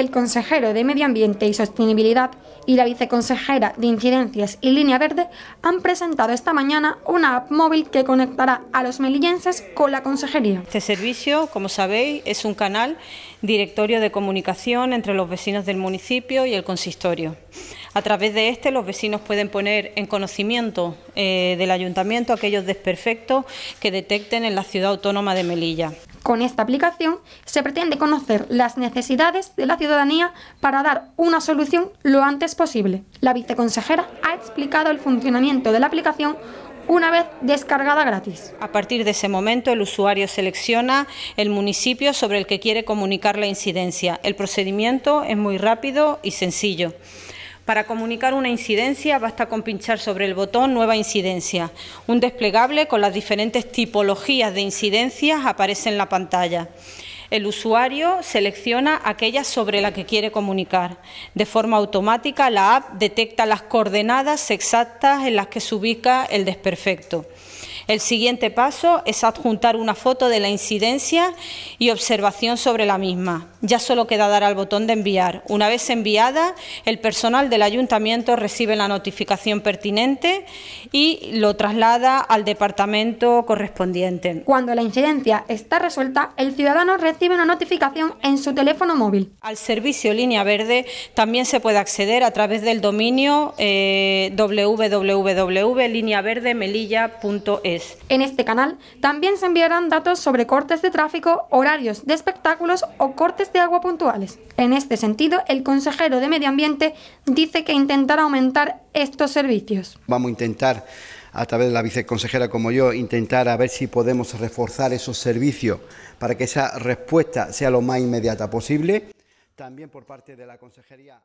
el consejero de Medio Ambiente y Sostenibilidad y la viceconsejera de Incidencias y Línea Verde han presentado esta mañana una app móvil que conectará a los melillenses con la consejería. Este servicio, como sabéis, es un canal directorio de comunicación entre los vecinos del municipio y el consistorio. A través de este, los vecinos pueden poner en conocimiento eh, del ayuntamiento aquellos desperfectos que detecten en la ciudad autónoma de Melilla. Con esta aplicación se pretende conocer las necesidades de la ciudadanía para dar una solución lo antes posible. La viceconsejera ha explicado el funcionamiento de la aplicación una vez descargada gratis. A partir de ese momento el usuario selecciona el municipio sobre el que quiere comunicar la incidencia. El procedimiento es muy rápido y sencillo. Para comunicar una incidencia basta con pinchar sobre el botón Nueva incidencia. Un desplegable con las diferentes tipologías de incidencias aparece en la pantalla. El usuario selecciona aquella sobre la que quiere comunicar. De forma automática, la app detecta las coordenadas exactas en las que se ubica el desperfecto. El siguiente paso es adjuntar una foto de la incidencia y observación sobre la misma. Ya solo queda dar al botón de enviar. Una vez enviada, el personal del ayuntamiento recibe la notificación pertinente y lo traslada al departamento correspondiente. Cuando la incidencia está resuelta, el ciudadano recibe una notificación en su teléfono móvil. Al servicio Línea Verde también se puede acceder a través del dominio eh, en este canal también se enviarán datos sobre cortes de tráfico, horarios de espectáculos o cortes de agua puntuales. En este sentido, el consejero de Medio Ambiente dice que intentará aumentar estos servicios. Vamos a intentar a través de la viceconsejera como yo, intentar a ver si podemos reforzar esos servicios para que esa respuesta sea lo más inmediata posible. También por parte de la consejería.